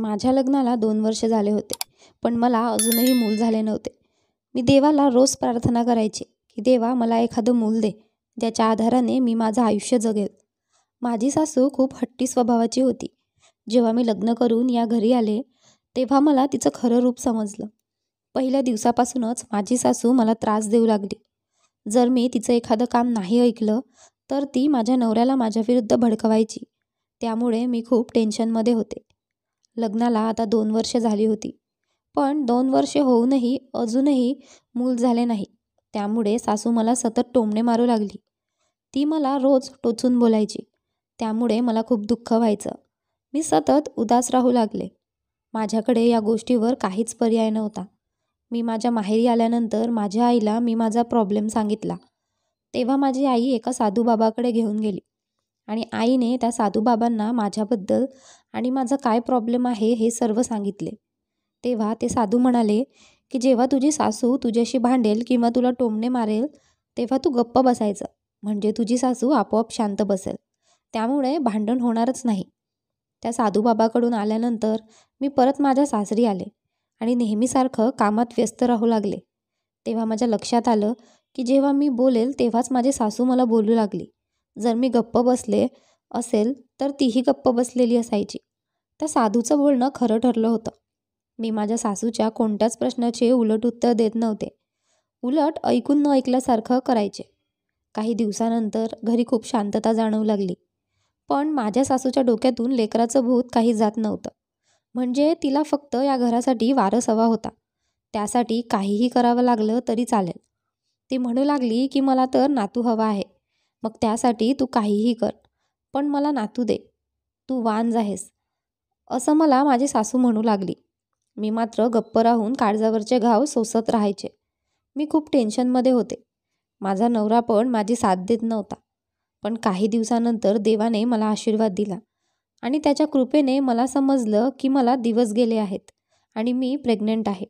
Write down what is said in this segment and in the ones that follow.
माझ्या लग्नाला दोन वर्ष झाले होते पण मला अजूनही मूल झाले नव्हते मी देवाला रोज प्रार्थना करायची की देवा मला एखादं मूल दे ज्याच्या आधाराने मी माझं आयुष्य जगेल माझी सासू खूप हट्टी स्वभावाची होती जेव्हा मी लग्न करून या घरी आले तेव्हा मला तिचं खरं रूप समजलं पहिल्या दिवसापासूनच माझी सासू मला त्रास देऊ लागली जर मी तिचं एखादं काम नाही ऐकलं तर ती माझ्या नवऱ्याला माझ्याविरुद्ध भडकवायची त्यामुळे मी खूप टेन्शनमध्ये होते लग्नाला आता दोन वर्षे झाली होती पण दोन वर्षे होऊनही अजूनही मूल झाले नाही त्यामुळे सासू मला सतत टोमणे मारू लागली ती मला रोज टोचून बोलायची त्यामुळे मला खूप दुःख व्हायचं मी सतत उदास राहू लागले माझ्याकडे या गोष्टीवर काहीच पर्याय नव्हता मी माझ्या माहेरी आल्यानंतर माझ्या आईला मी माझा प्रॉब्लेम सांगितला तेव्हा माझी आई एका साधूबाबाकडे घेऊन गेली आणि आईने त्या साधूबाबांना माझ्याबद्दल आणि माझा काय प्रॉब्लेम आहे हे सर्व सांगितले तेव्हा ते साधू म्हणाले की जेव्हा तुझी सासू तुझ्याशी भांडेल किंवा तुला टोमणे मारेल तेव्हा तू गप्प बसायचं म्हणजे तुझी सासू आपोआप शांत बसेल त्यामुळे भांडण होणारच नाही त्या साधूबाबाकडून आल्यानंतर मी परत माझ्या सासरी आले आणि नेहमीसारखं कामात व्यस्त राहू लागले तेव्हा माझ्या लक्षात आलं की जेव्हा मी बोलेल तेव्हाच माझे सासू मला बोलू लागली जर मी गप्प बसले असेल तर तीही गप्प बसलेली असायची त्या साधूचं बोलणं खरं ठरलं होतं मी माझ्या सासूच्या कोणत्याच प्रश्नाचे उलट उत्तर देत नव्हते उलट ऐकून न ऐकल्यासारखं करायचे काही दिवसानंतर घरी खूप शांतता जाणवू लागली पण माझ्या सासूच्या डोक्यातून लेकराचं भूत काही जात नव्हतं म्हणजे तिला फक्त या घरासाठी वारस हवा होता त्यासाठी काहीही करावं लागलं तरी चालेल ती म्हणू लागली की मला तर नातू हवा आहे मग त्यासाठी तू काहीही कर पण मला नातू दे तू वांज आहेस असं मला माझी सासू म्हणू लागली मी मात्र गप्प राहून काळजावरचे घाव सोसत राहायचे मी खूप टेन्शनमध्ये होते माझा नवरा पण माझी साथ देत नव्हता पण काही दिवसानंतर देवाने मला आशीर्वाद दिला आणि त्याच्या कृपेने मला समजलं की मला दिवस गेले आहेत आणि मी प्रेग्नंट आहे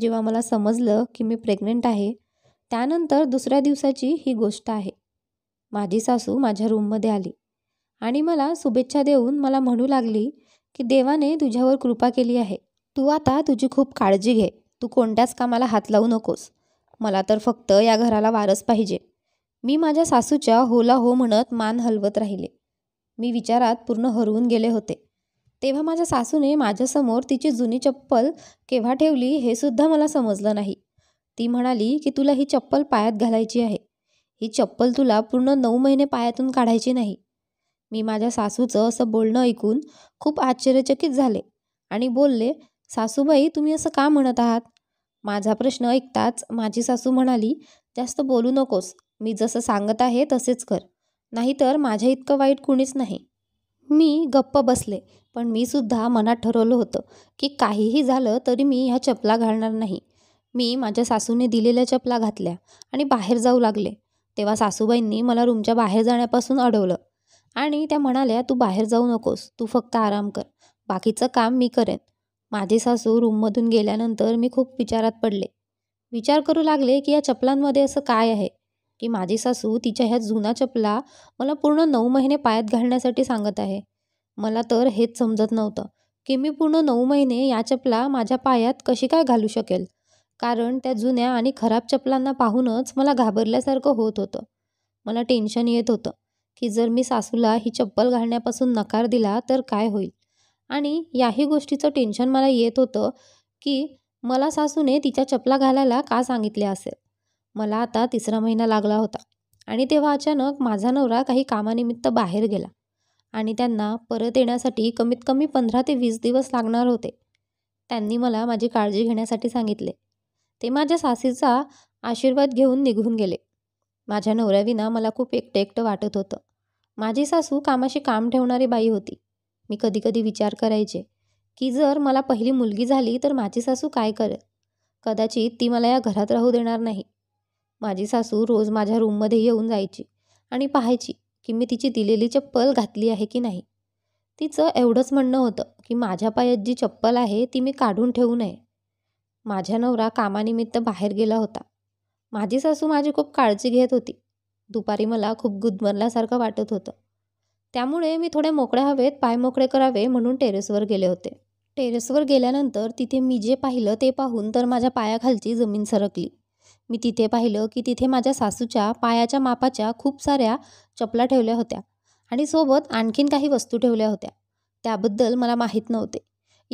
जेव्हा मला समजलं की मी प्रेग्नंट आहे त्यानंतर दुसऱ्या दिवसाची ही गोष्ट आहे माझी सासू माझ्या रूममध्ये आली आणि मला शुभेच्छा देऊन मला म्हणू लागली की देवाने तुझ्यावर कृपा केली आहे तू आता तुझी खूप काळजी घे तू कोणत्याच कामाला हात लावू नकोस मला तर फक्त या घराला वारस पाहिजे मी माझ्या सासूच्या होला हो म्हणत मान हलवत राहिले मी विचारात पूर्ण हरवून गेले होते तेव्हा माझ्या सासूने माझ्यासमोर तिची जुनी चप्पल केव्हा ठेवली हे सुद्धा मला समजलं नाही ती म्हणाली की तुला ही चप्पल पायात घालायची आहे ही चप्पल तुला पूर्ण नऊ महिने पायातून काढायची नाही मी माझ्या सासूचं असं बोलणं ऐकून खूप आश्चर्यचकित झाले आणि बोलले सासूबाई तुम्ही असं का म्हणत आहात माझा प्रश्न ऐकताच माझी सासू म्हणाली जास्त बोलू नकोस मी जसं सांगत आहे तसेच कर नाहीतर माझ्या इतकं वाईट कुणीच नाही मी गप्प बसले पण मी सुद्धा मनात ठरवलं होतं की काहीही झालं तरी मी ह्या चपला घालणार नाही मी माझ्या सासूने दिलेल्या चपला घातल्या आणि बाहेर जाऊ लागले तेव्हा सासूबाईंनी मला रूमच्या बाहेर जाण्यापासून अडवलं आणि त्या म्हणाल्या तू बाहेर जाऊ नकोस तू फक्त आराम कर बाकीचं काम मी करेन माझे सासू रूममधून गेल्यानंतर मी खूप विचारात पडले विचार करू लागले की या चपलांमध्ये असं काय आहे की माझी सासू तिच्या ह्या जुना चपला मला पूर्ण नऊ महिने पायात घालण्यासाठी सांगत आहे मला तर हेच समजत नव्हतं की मी पूर्ण नऊ महिने या चपला माझ्या पायात कशी काय घालू शकेल कारण त्या जुन्या आणि खराब चपलांना पाहूनच मला घाबरल्यासारखं होत होतं मला टेन्शन येत होतं की जर मी सासूला ही चप्पल घालण्यापासून नकार दिला तर काय होईल आणि याही गोष्टीचं टेन्शन मला येत होतं की मला सासूने तिच्या चपला घालायला का सांगितले असेल मला आता तिसरा महिना लागला होता आणि तेव्हा अचानक माझा नवरा काही कामानिमित्त बाहेर गेला आणि त्यांना परत येण्यासाठी कमीत कमी पंधरा ते वीस दिवस लागणार होते त्यांनी मला माझी काळजी घेण्यासाठी सांगितले ते माझ्या सासीचा आशीर्वाद घेऊन निघून गेले माझ्या नवऱ्याविना मला खूप एकटे एकटं वाटत होतं माझी सासू कामाशी काम ठेवणारी बाई होती मी कधीकधी विचार करायचे की जर मला पहिली मुलगी झाली तर माझी सासू काय करेल कदाचित ती मला या घरात राहू देणार नाही माझी सासू रोज माझ्या रूममध्ये येऊन जायची आणि पाहायची की मी तिची दिलेली चप्पल घातली आहे की नाही तिचं एवढंच म्हणणं होतं की माझ्या पायात जी चप्पल आहे ती मी काढून ठेवू नये माझ्या नवरा कामानिमित्त बाहेर गेला होता माझी सासू माझी खूप काळजी घेत होती दुपारी मला खूप गुदमरल्यासारखं वाटत होतं त्यामुळे मी थोडे मोकळे हवेत पाय मोकळे करावे म्हणून टेरेसवर गेले होते टेरेसवर गेल्यानंतर तिथे मी जे पाहिलं ते पाहून तर माझ्या पायाखालची जमीन सरकली मी तिथे पाहिलं की तिथे माझ्या सासूच्या पायाच्या मापाच्या खूप साऱ्या चपला ठेवल्या होत्या आणि सोबत आणखीन काही वस्तू ठेवल्या होत्या त्याबद्दल मला माहीत नव्हते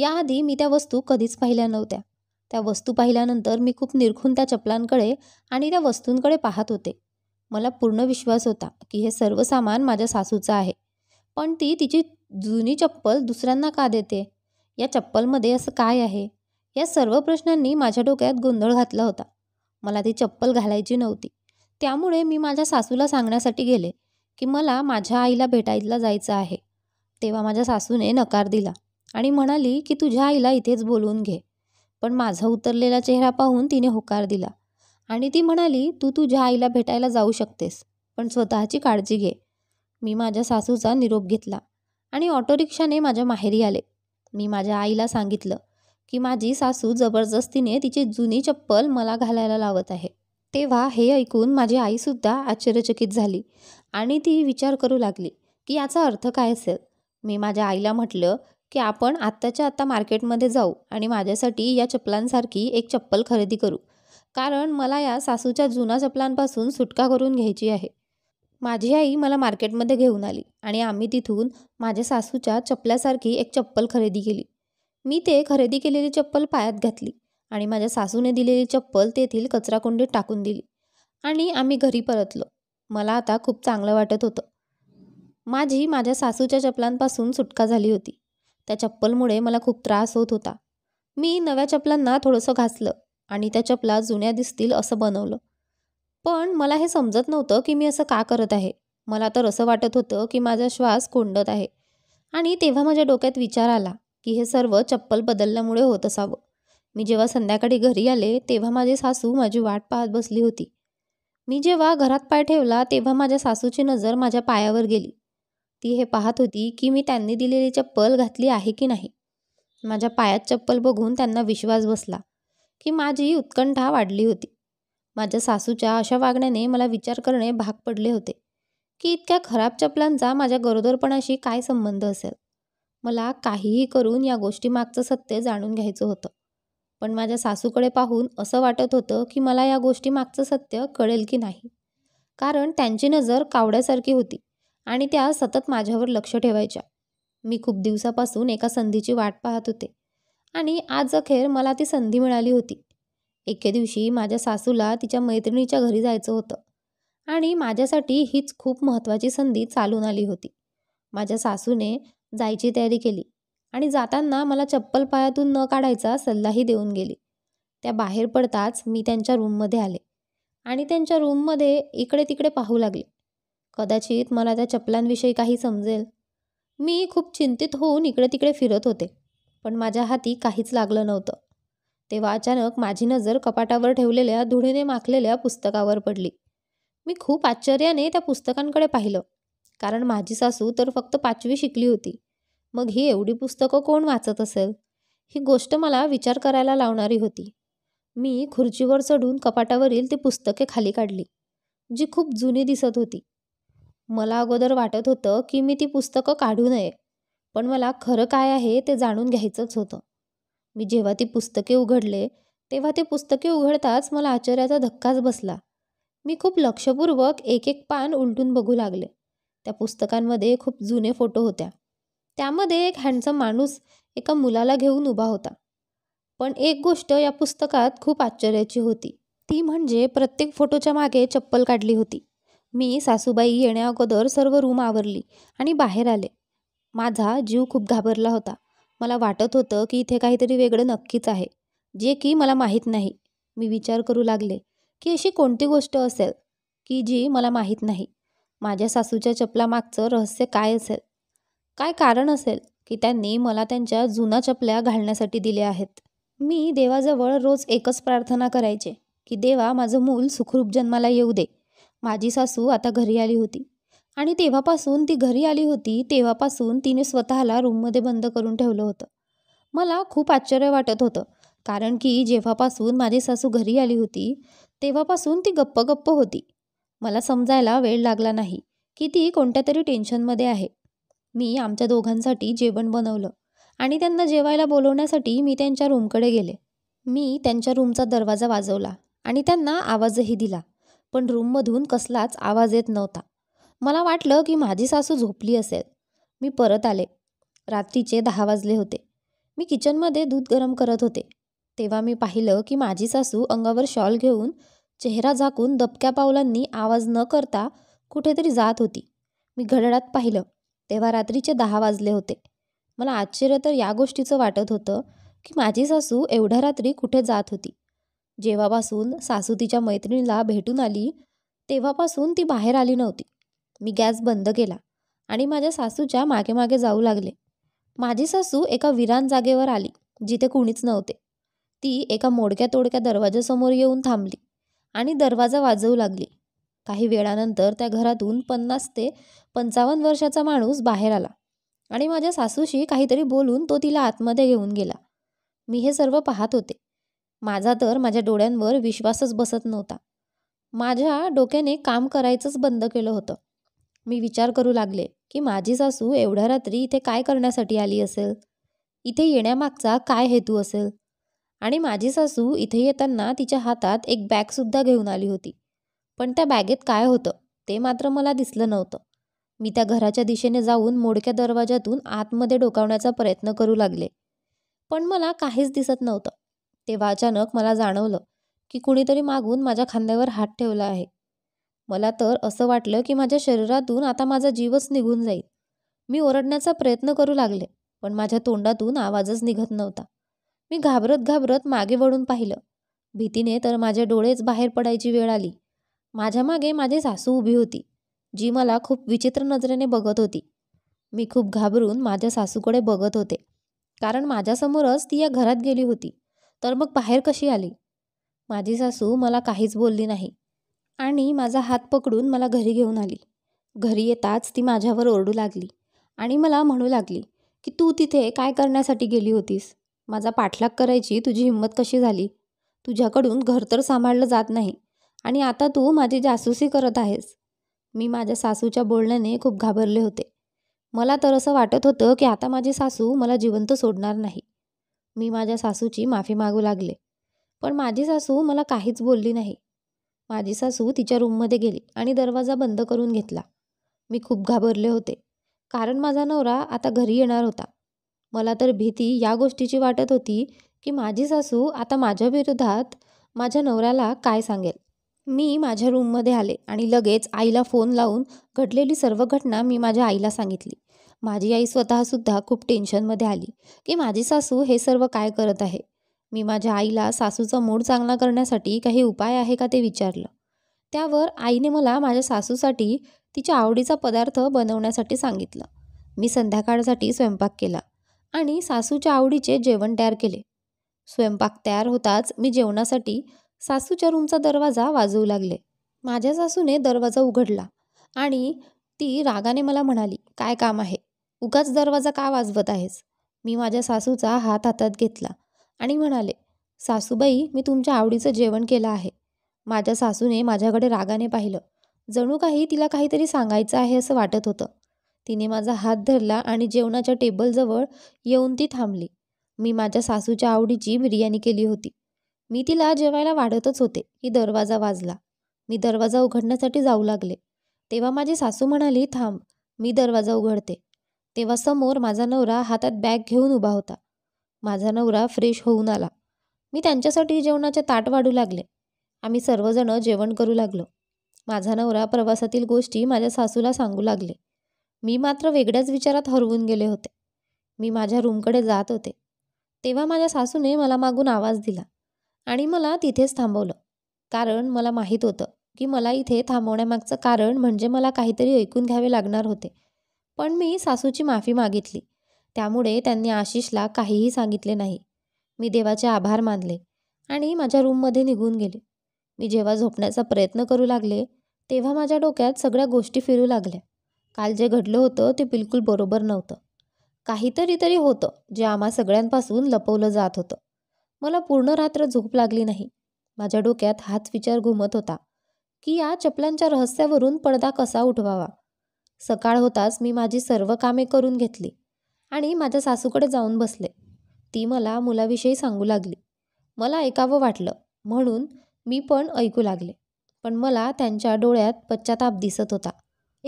याआधी मी त्या वस्तू कधीच पाहिल्या नव्हत्या त्या वस्तू पाहिल्यानंतर मी खूप निरखून त्या चपलांकडे आणि त्या वस्तूंकडे पाहत होते मला पूर्ण विश्वास होता की हे सर्व सामान माझ्या सासूचं आहे पण ती तिची जुनी चप्पल दुसऱ्यांना का देते या चप्पलमध्ये असं काय आहे या सर्व प्रश्नांनी माझ्या डोक्यात गोंधळ घातला होता मला ती चप्पल घालायची नव्हती त्यामुळे मी माझ्या सासूला सांगण्यासाठी गेले की मला माझ्या आईला भेटायला जायचं आहे तेव्हा माझ्या सासूने नकार दिला आणि म्हणाली की तुझ्या आईला इथेच बोलवून घे पण माझा उतरलेला चेहरा पाहून तिने होकार दिला आणि ती म्हणाली तू तुझ्या आईला भेटायला जाऊ शकतेस पण स्वतःची काळजी घे मी माझ्या सासूचा निरोप घेतला आणि ऑटो रिक्षाने माझ्या माहेरी आले मी माझ्या आईला सांगितलं की माझी सासू जबरदस्तीने तिची जुनी चप्पल मला घालायला लावत आहे तेव्हा हे ऐकून माझी आईसुद्धा आश्चर्यचकित झाली आणि ती विचार करू लागली की याचा अर्थ काय असेल मी माझ्या आईला म्हटलं की आपण आत्ताच्या आत्ता मार्केटमध्ये जाऊ आणि माझ्यासाठी या चप्पलांसारखी एक चप्पल खरेदी करू कारण मला या सासूच्या जुना चप्पलांपासून सुटका करून घ्यायची आहे माझी आई मला मार्केटमध्ये घेऊन आली आणि आम्ही तिथून माझ्या सासूच्या चपल्यासारखी एक चप्पल खरेदी केली मी ते खरेदी केलेली चप्पल पायात घातली आणि माझ्या सासूने दिलेली चप्पल तेथील कचराकुंडीत टाकून दिली आणि आम्ही घरी परतलो मला आता खूप चांगलं वाटत होतं माझी माझ्या सासूच्या चपलांपासून सुटका झाली होती त्या चप्पलमुळे मला खूप त्रास होत होता मी नव्या चपलांना थोडंसं घासलं आणि त्या चपला जुन्या दिसतील असं बनवलं पण मला हे समजत नव्हतं की मी असं का करत आहे मला तर असं वाटत होतं की माझा श्वास कोंडत आहे आणि तेव्हा माझ्या डोक्यात विचार आला की हे सर्व चप्पल बदलल्यामुळे होत असावं मी जेव्हा संध्याकाळी घरी आले तेव्हा माझे सासू माझी वाट पाहत बसली होती मी जेव्हा घरात पाय ठेवला तेव्हा माझ्या सासूची नजर माझ्या पायावर गेली ती हे पाहत होती की मी त्यांनी दिलेली चप्पल घातली आहे की नाही माझ्या पायात चप्पल बघून त्यांना विश्वास बसला की माझी उत्कंठा वाढली होती माझ्या सासूच्या अशा वागण्याने मला विचार करणे भाग पडले होते की इतक्या खराब चपलांचा माझ्या गरोदरपणाशी काय संबंध असेल मला काहीही करून या गोष्टीमागचं सत्य जाणून घ्यायचं होतं पण माझ्या सासूकडे पाहून असं वाटत होतं की मला या गोष्टीमागचं सत्य कळेल की नाही कारण त्यांची नजर कावड्यासारखी होती आणि त्या सतत माझ्यावर लक्ष ठेवायच्या मी खूप दिवसापासून एका संधीची वाट पाहत होते आणि आज अखेर मला ती संधी मिळाली होती एके दिवशी माझ्या सासूला तिच्या मैत्रिणीच्या घरी जायचं होतं आणि माझ्यासाठी हीच खूप महत्त्वाची संधी चालून आली होती माझ्या सासूने जायची तयारी केली आणि जाताना मला चप्पल पायातून न काढायचा सल्लाही देऊन गेली त्या बाहेर पडताच मी त्यांच्या रूममध्ये आले आणि त्यांच्या रूममध्ये इकडे तिकडे पाहू लागले कदाचित मला त्या चपलांविषयी काही समजेल मी खूप चिंतित होऊन इकडे तिकडे फिरत होते पण माझ्या हाती काहीच लागलं नव्हतं तेव्हा अचानक माझी नजर कपाटावर ठेवलेल्या धुळेने माखलेल्या पुस्तकावर पडली मी खूप आश्चर्याने त्या पुस्तकांकडे पाहिलं कारण माझी सासू तर फक्त पाचवी शिकली होती मग ही एवढी पुस्तकं कोण वाचत असेल ही गोष्ट मला विचार करायला लावणारी होती मी खुर्चीवर चढून कपाटावरील ती पुस्तके खाली काढली जी खूप जुनी दिसत होती मला अगोदर वाटत होतं की मी ती पुस्तकं काढू नये पण मला खरं काय आहे ते जाणून घ्यायचंच होतं मी जेव्हा ती पुस्तके उघडले तेव्हा ते पुस्तके उघडताच मला आश्चर्याचा धक्काच बसला मी खूप लक्षपूर्वक एक एक पान उलटून बघू लागले त्या पुस्तकांमध्ये खूप जुने फोटो होत्या त्यामध्ये एक हँडसम माणूस एका मुलाला घेऊन उभा होता पण एक गोष्ट या पुस्तकात खूप आश्चर्याची होती ती म्हणजे प्रत्येक फोटोच्या मागे चप्पल काढली होती मी सासूबाई येण्याअगोदर सर्व रूम आवरली आणि बाहेर आले माझा जीव खूप घाबरला होता मला वाटत होतं की इथे काहीतरी वेगळं नक्कीच आहे जे की मला माहीत नाही मी विचार करू लागले की अशी कोणती गोष्ट असेल की जी मला माहीत नाही माझ्या सासूच्या चपलामागचं रहस्य काय असेल काय कारण असेल की त्यांनी मला त्यांच्या जुना चपल्या घालण्यासाठी दिल्या आहेत मी देवाजवळ रोज एकच प्रार्थना करायचे की देवा माझं मूल सुखरूप जन्माला येऊ दे माझी सासू आता घरी आली होती आणि तेव्हापासून ती घरी आली होती तेव्हापासून तिने स्वतःला रूममध्ये बंद करून ठेवलं होतं मला खूप आश्चर्य वाटत होतं कारण की जेव्हापासून माझी सासू घरी आली होती तेव्हापासून ती गप्प गप्प होती मला समजायला वेळ लागला नाही की ती कोणत्या तरी टेन्शनमध्ये आहे मी आमच्या दोघांसाठी जेवण बनवलं आणि त्यांना जेवायला बोलवण्यासाठी मी त्यांच्या रूमकडे गेले मी त्यांच्या रूमचा दरवाजा वाजवला आणि त्यांना आवाजही दिला पण रूममधून कसलाच आवाज येत नव्हता मला वाटलं की माझी सासू झोपली असेल मी परत आले रात्रीचे दहा वाजले होते मी किचनमध्ये दूध गरम करत होते तेव्हा मी पाहिलं की माझी सासू अंगावर शॉल घेऊन चेहरा झाकून दबक्या पावलांनी आवाज न करता कुठेतरी जात होती मी घड्याळात पाहिलं तेव्हा रात्रीचे दहा वाजले होते मला आश्चर्य तर या गोष्टीचं वाटत होतं की माझी सासू एवढ्या रात्री कुठे जात होती जेव्हापासून सासू तिच्या मैत्रिणीला भेटून आली तेव्हापासून ती बाहेर आली नव्हती मी गॅस बंद केला आणि माझ्या सासूच्या मागे मागे जाऊ लागले माझी सासू एका विरान जागेवर आली जिथे कुणीच नव्हते ती एका मोडक्या तोडक्या दरवाजासमोर येऊन थांबली आणि दरवाजा वाजवू लागली काही वेळानंतर त्या घरातून पन्नास ते पंचावन्न वर्षाचा माणूस बाहेर आला आणि माझ्या सासूशी काहीतरी बोलून तो तिला आतमध्ये घेऊन गेला मी हे सर्व पाहत होते माझा तर माझ्या डोळ्यांवर विश्वासच बसत नव्हता माझ्या डोक्याने काम करायचंच बंद केलं होतं मी विचार करू लागले की माझी सासू एवढ्या रात्री इथे काय करण्यासाठी आली असेल इथे येण्यामागचा काय हेतू असेल आणि माझी सासू इथे येताना तिच्या हातात एक बॅगसुद्धा घेऊन आली होती पण त्या बॅगेत काय होतं ते मात्र मला दिसलं नव्हतं मी त्या घराच्या दिशेने जाऊन मोडक्या दरवाजातून आतमध्ये डोकावण्याचा प्रयत्न करू लागले पण मला काहीच दिसत नव्हतं तेव्हा अचानक मला जाणवलं की कुणीतरी मागून माझ्या खांद्यावर हात ठेवला आहे मला तर असं वाटलं की माझ्या शरीरातून आता माझा जीवच निघून जाईल मी ओरडण्याचा प्रयत्न करू लागले पण माझ्या तोंडातून आवाजच निघत नव्हता मी घाबरत घाबरत मागे वळून पाहिलं भीतीने तर माझे डोळेच बाहेर पडायची वेळ आली माझ्या मागे माझी सासू उभी होती जी मला खूप विचित्र नजरेने बघत होती मी खूप घाबरून माझ्या सासूकडे बघत होते कारण माझ्यासमोरच ती या घरात गेली होती तर मग बाहेर कशी आली माझी सासू मला काहीच बोलली नाही आणि माझा हात पकडून मला घरी घेऊन आली घरी येताच ती माझ्यावर ओरडू लागली आणि मला म्हणू लागली की तू तिथे काय करण्यासाठी गेली होतीस माझा पाठलाग करायची तुझी हिंमत कशी झाली तुझ्याकडून घर तर सांभाळलं जात नाही आणि आता तू माझी जासूसी करत आहेस मी माझ्या सासूच्या बोलण्याने खूप घाबरले होते मला तर असं वाटत होतं की आता माझी सासू मला जिवंत सोडणार नाही मी माझ्या सासूची माफी मागू लागले पण माझी सासू मला काहीच बोलली नाही माझी सासू तिच्या रूममध्ये गेली आणि दरवाजा बंद करून घेतला मी खूप घाबरले होते कारण माझा नवरा आता घरी येणार होता मला तर भीती या गोष्टीची वाटत होती की माझी सासू आता माझ्या विरोधात माझ्या नवऱ्याला काय सांगेल मी माझ्या रूममध्ये आले आणि लगेच आईला फोन लावून घडलेली सर्व घटना मी माझ्या आईला सांगितली माझी आई स्वतःसुद्धा खूप टेन्शनमध्ये आली की माझी सासू हे सर्व काय करत आहे मी माझ्या आईला सासूचा मूड चांगला करण्यासाठी काही उपाय आहे का ते विचारलं त्यावर आईने मला माझ्या सासूसाठी तिच्या आवडीचा पदार्थ बनवण्यासाठी सांगितलं मी संध्याकाळसाठी स्वयंपाक केला आणि सासूच्या आवडीचे जेवण तयार केले स्वयंपाक तयार होताच मी जेवणासाठी सासूच्या रूमचा दरवाजा वाजवू लागले माझ्या सासूने दरवाजा उघडला आणि ती रागाने मला म्हणाली काय काम आहे उगाच दरवाजा का वाजवत आहेस मी माझ्या सासूचा हात हातात घेतला आणि म्हणाले सासूबाई मी तुमच्या आवडीचं जेवण केलं आहे माझ्या सासूने माझ्याकडे रागाने पाहिलं जणू काही तिला काहीतरी सांगायचं आहे असं वाटत होतं तिने माझा हात धरला आणि जेवणाच्या टेबलजवळ येऊन ती थांबली मी माझ्या सासूच्या आवडीची बिर्याणी केली होती मी तिला जेवायला वाढतच होते की दरवाजा वाजला मी दरवाजा उघडण्यासाठी जाऊ लागले तेव्हा माझी सासू म्हणाली थांब मी दरवाजा उघडते तेव्हा समोर माझा नवरा हातात बॅग घेऊन उभा होता माझा नवरा फ्रेश होऊन आला मी त्यांच्यासाठी जेवणाचे ताट वाढू लागले आम्ही सर्वजण जेवण करू लागलो माझा नवरा प्रवासातील गोष्टी माझ्या सासूला सांगू लागले मी मात्र वेगळ्याच विचारात हरवून गेले होते मी माझ्या रूमकडे जात होते तेव्हा माझ्या सासूने मला मागून आवाज दिला आणि मला तिथेच थांबवलं कारण मला माहीत होतं की मला इथे थांबवण्यामागचं कारण म्हणजे मला काहीतरी ऐकून घ्यावे लागणार होते पण मी सासूची माफी मागितली त्यामुळे त्यांनी आशिषला काहीही सांगितले नाही मी देवाचे आभार मानले आणि माझ्या रूममध्ये निघून गेले मी जेव्हा झोपण्याचा प्रयत्न करू लागले तेव्हा माझ्या डोक्यात सगळ्या गोष्टी फिरू लागल्या काल जे घडलं होतं ते बिलकुल बरोबर नव्हतं काहीतरी तरी होतं जे आम्हा सगळ्यांपासून लपवलं जात होतं मला पूर्ण रात्र झोप लागली नाही माझ्या डोक्यात हाच विचार घुमत होता की या चपलांच्या रहस्यावरून पडदा कसा उठवावा सकाळ होताच मी माझी सर्व कामे करून घेतली आणि माझ्या सासूकडे जाऊन बसले ती मला मुलाविषयी सांगू लागली मला ऐकावं वाटलं म्हणून मी पण ऐकू लागले पण मला त्यांच्या डोळ्यात पश्चाताप दिसत होता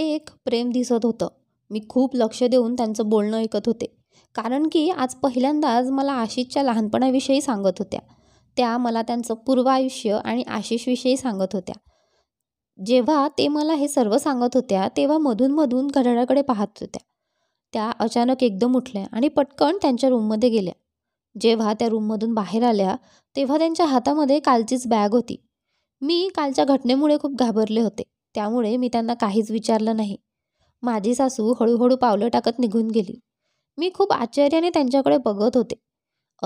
एक प्रेम दिसत होतं मी खूप लक्ष देऊन त्यांचं बोलणं ऐकत होते कारण की आज पहिल्यांदाच मला आशिषच्या लहानपणाविषयी सांगत होत्या त्या मला त्यांचं पूर्व आयुष्य आणि आशिषविषयी सांगत होत्या जेव्हा ते मला हे सर्व सांगत होत्या तेव्हा मधून मधून घड्याळाकडे पाहत होत्या त्या अचानक एकदम उठल्या आणि पटकन त्यांच्या रूममध्ये गेल्या जेव्हा त्या रूममधून बाहेर आल्या तेव्हा त्यांच्या हातामध्ये कालचीच बॅग होती मी कालच्या घटनेमुळे खूप घाबरले होते त्यामुळे मी त्यांना काहीच विचारलं नाही माझी सासू हळूहळू पावलं टाकत निघून गेली मी खूप आश्चर्याने त्यांच्याकडे बघत होते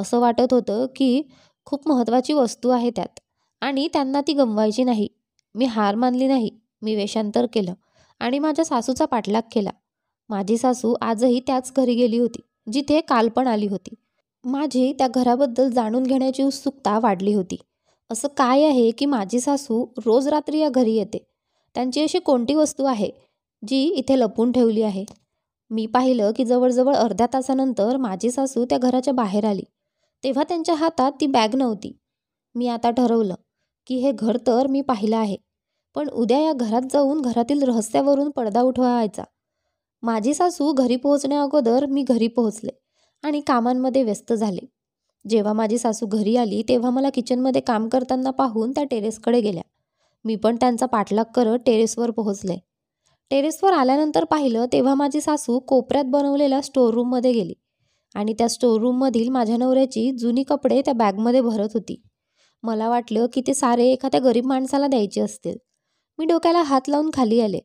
असं वाटत होतं की खूप महत्त्वाची वस्तू आहे त्यात आणि त्यांना ती गमवायची नाही मी हार मानली नाही मी वेषांतर केलं आणि माझ्या सासूचा पाठलाग केला माझी सासू आजही त्याच घरी गेली होती जिथे काल पण आली होती माझी त्या घराबद्दल जाणून घेण्याची उत्सुकता वाढली होती असं काय आहे की माझी सासू रोज रात्री या घरी येते त्यांची अशी कोणती वस्तू आहे जी इथे लपून ठेवली आहे मी पाहिलं की जवळजवळ अर्ध्या तासानंतर माझी सासू त्या घराच्या बाहेर आली तेव्हा त्यांच्या हातात ती बॅग नव्हती मी आता ठरवलं की हे घर तर मी पाहिलं आहे पण उद्या या घरात जाऊन घरातील रहस्यावरून पडदा उठवायचा माझी सासू घरी पोहोचण्या अगोदर मी घरी पोहोचले आणि कामांमध्ये व्यस्त झाले जेव्हा माझी सासू घरी आली तेव्हा मला किचनमध्ये काम करताना पाहून त्या टेरेसकडे गेल्या मी पण त्यांचा पाठलाग करत टेरेसवर पोहोचले टेरेसवर आल्यानंतर पाहिलं तेव्हा माझी सासू कोपऱ्यात बनवलेल्या स्टोअर रूममध्ये गेली आणि त्या स्टोअर रूममधील माझ्या नवऱ्याची जुनी कपडे त्या बॅगमध्ये भरत होती मला वाटलं की ते सारे एखाद्या गरीब माणसाला द्यायचे असतील मी डोक्याला हात लावून खाली आले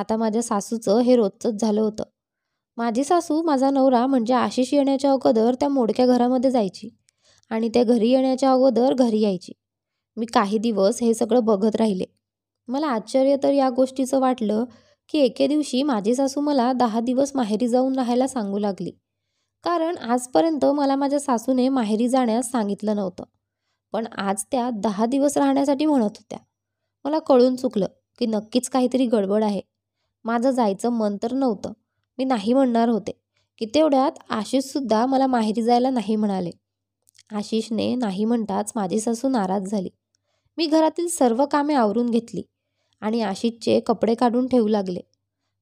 आता माझ्या सासूचं हे रोजचंच झालं होतं माझी सासू माझा नवरा म्हणजे आशिष येण्याच्या अगोदर त्या मोडक्या घरामध्ये जायची आणि त्या घरी येण्याच्या अगोदर घरी यायची मी काही दिवस हे सगळं बघत राहिले मला आश्चर्य तर या गोष्टीचं वाटलं की एके दिवशी माझी सासू मला दहा दिवस माहेरी जाऊन राहायला सांगू लागली कारण आजपर्यंत मला माझ्या सासूने माहेरी जाण्यास सांगितलं नव्हतं पण आज त्या दहा दिवस राहण्यासाठी म्हणत होत्या मला कळून चुकलं की नक्कीच काहीतरी गडबड आहे माझं जायचं मन तर नव्हतं मी नाही म्हणणार होते की तेवढ्यात आशिषसुद्धा मला माहेरी जायला नाही म्हणाले आशिषने नाही म्हणताच माझी सासू नाराज झाली मी घरातील सर्व कामे आवरून घेतली आणि आशिषचे कपडे काढून ठेवू लागले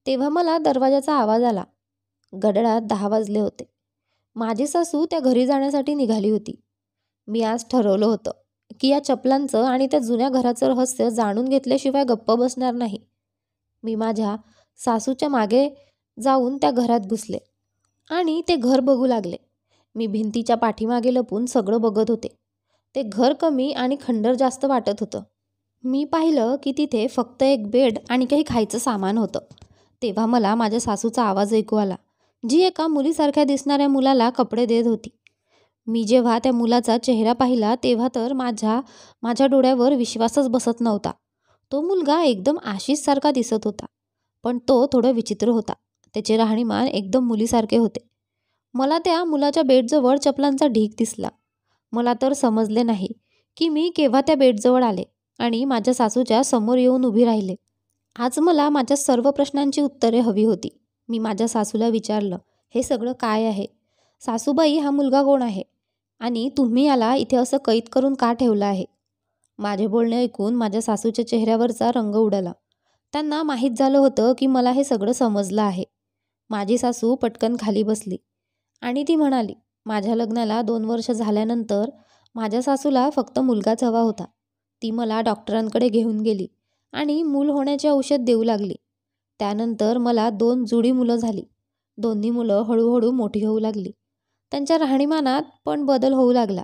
तेव्हा मला दरवाजाचा आवाज आला गडळात दहा वाजले होते माझी सासू त्या घरी जाण्यासाठी निघाली होती मी आज ठरवलं होतं की या चपलांचं आणि त्या जुन्या घराचं रहस्य जाणून घेतल्याशिवाय गप्प बसणार नाही मी माझ्या सासूच्या मागे जाऊन त्या घरात घुसले आणि ते घर बघू लागले मी भिंतीच्या पाठीमागे लपून सगळं बघत होते ते घर कमी आणि खंडर जास्त वाटत होतं मी पाहिलं की तिथे फक्त एक बेड आणि काही खायचं सामान होतं तेव्हा मला माझ्या सासूचा आवाज ऐकू आला जी एका मुलीसारख्या दिसणाऱ्या मुलाला कपडे देत होती मी जेव्हा त्या मुलाचा चेहरा पाहिला तेव्हा तर माझ्या माझ्या डोळ्यावर विश्वासच बसत नव्हता तो मुलगा एकदम आशिषसारखा दिसत होता पण तो थोडं विचित्र होता त्याचे राहणीमान एकदम मुलीसारखे होते मला त्या मुलाच्या बेडजवळ चपलांचा ढीक दिसला मला तर समजले नाही की मी केव्हा त्या बेडजवळ आले आणि माझ्या सासूच्या समोर येऊन उभी राहिले आज मला माझ्या सर्व प्रश्नांची उत्तरे हवी होती मी माझ्या सासूला विचारलं हे सगळं काय आहे सासूबाई हा मुलगा कोण आहे आणि तुम्ही याला इथे असं कैद करून का ठेवलं आहे माझे बोलणे ऐकून माझ्या सासूच्या चेहऱ्यावरचा रंग उडाला त्यांना माहीत झालं होतं की मला हे सगळं समजलं आहे माझी सासू पटकन खाली बसली आणि ती म्हणाली माझ्या लग्नाला दोन वर्ष झाल्यानंतर माझ्या सासूला फक्त मुलगाच हवा होता ती मला डॉक्टरांकडे घेऊन गेली आणि मूल होण्याचे औषध देऊ लागली त्यानंतर मला दोन जुडी मुलं झाली दोन्ही मुलं हळूहळू मोठी होऊ लागली त्यांच्या राहणीमानात पण बदल होऊ लागला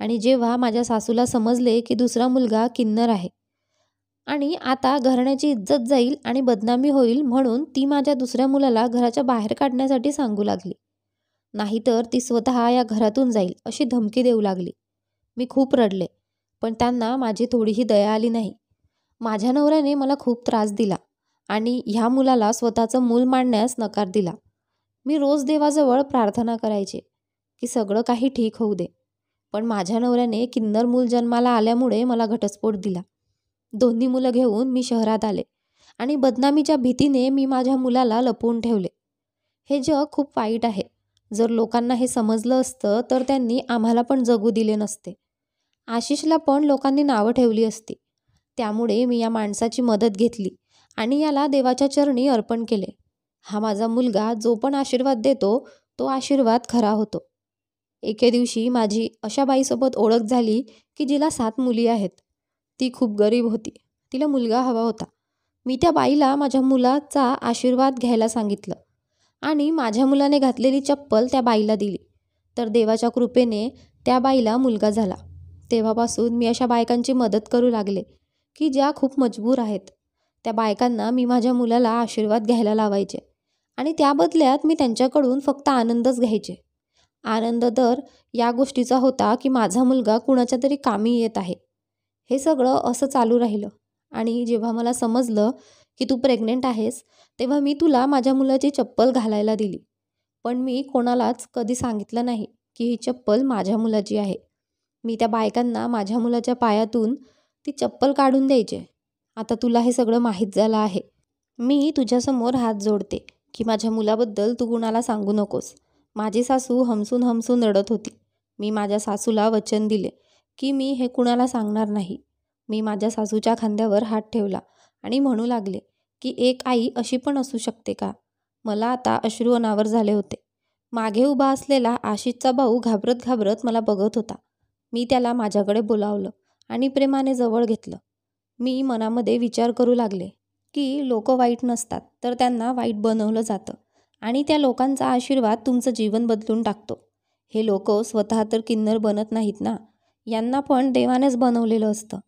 आणि जेव्हा माझ्या सासूला समजले की दुसरा मुलगा किन्नर आहे आणि आता घराण्याची इज्जत जाईल आणि बदनामी होईल म्हणून ती माझ्या दुसऱ्या मुलाला घराच्या बाहेर काढण्यासाठी सांगू लागली नाहीतर ती स्वतः या घरातून जाईल अशी धमकी देऊ लागली मी खूप रडले पण त्यांना माझी थोडीही दया आली नाही माझ्या नवऱ्याने मला खूप त्रास दिला आणि ह्या मुलाला स्वतःचं मूल मांडण्यास नकार दिला मी रोज देवाजवळ प्रार्थना करायचे की सगळं काही ठीक होऊ दे पण माझ्या नवऱ्याने किन्नर मूल जन्माला आल्यामुळे मला घटस्फोट दिला दोन्ही मुलं घेऊन मी शहरात आले आणि बदनामीच्या भीतीने मी माझ्या मुलाला लपवून ठेवले हे जग खूप वाईट आहे जर लोकांना हे समजलं असतं तर त्यांनी आम्हाला पण जगू दिले नसते आशिषला पण लोकांनी नावं ठेवली असती त्यामुळे मी या माणसाची मदत घेतली आणि याला देवाच्या चरणी अर्पण केले हा माझा मुलगा जो पण आशीर्वाद देतो तो आशीर्वाद खरा होतो एके दिवशी माझी अशा बाईसोबत ओळख झाली की जिला सात मुली आहेत ती खूप गरीब होती तिला मुलगा हवा होता मी त्या बाईला माझ्या मुलाचा आशीर्वाद घ्यायला सांगितलं आणि माझ्या मुलाने घातलेली चप्पल त्या बाईला दिली तर देवाच्या कृपेने त्या बाईला मुलगा झाला तेव्हापासून मी अशा बायकांची मदत करू लागले की ज्या खूप मजबूर आहेत त्या बायकांना मी माझ्या मुलाला आशीर्वाद घ्यायला लावायचे आणि त्या बदल्यात मी त्यांच्याकडून फक्त आनंदच घ्यायचे आनंद दर या गोष्टीचा होता की माझा मुलगा कुणाच्या तरी कामी येत आहे हे सगळं असं चालू राहिलं आणि जेव्हा मला समजलं की तू प्रेग्नेंट आहेस तेव्हा मी तुला माझ्या मुलाची चप्पल घालायला दिली पण मी कोणालाच कधी सांगितलं नाही की ही चप्पल माझ्या मुलाची आहे मी त्या बायकांना माझ्या मुलाच्या पायातून ती चप्पल काढून द्यायचे आता तुला हे सगळं माहीत झालं आहे मी तुझ्यासमोर हात जोडते की माझ्या मुलाबद्दल तू कुणाला सांगू नकोस माझी सासू हमसून हमसून रडत होती मी माझ्या सासूला वचन दिले की मी हे कुणाला सांगणार नाही मी माझ्या सासूच्या खांद्यावर हात ठेवला आणि म्हणू लागले की एक आई अशी पण असू शकते का मला आता अश्रू अनावर झाले होते मागे उभा असलेला आशिषचा भाऊ घाबरत घाबरत मला बघत होता मी त्याला माझ्याकडे बोलावलं आणि प्रेमाने जवळ घेतलं मी मनामध्ये विचार करू लागले की लोक वाईट नसतात तर त्यांना वाईट बनवलं जातं आणि त्या लोकांचा आशीर्वाद तुमचं जीवन बदलून टाकतो हे लोक स्वतः तर किन्नर बनत नाहीत ना यांना पण देवानेच बनवलेलं असतं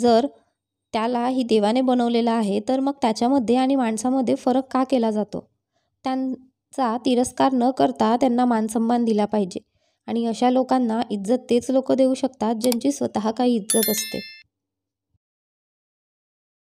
जर त्याला ही देवाने बनवलेलं आहे तर मग त्याच्यामध्ये आणि माणसामध्ये फरक का केला जातो त्यांचा तिरस्कार न करता त्यांना मानसन्मान दिला पाहिजे आणि अशा लोकांना इज्जत तेच लोक देऊ शकतात ज्यांची स्वतः काही इज्जत असते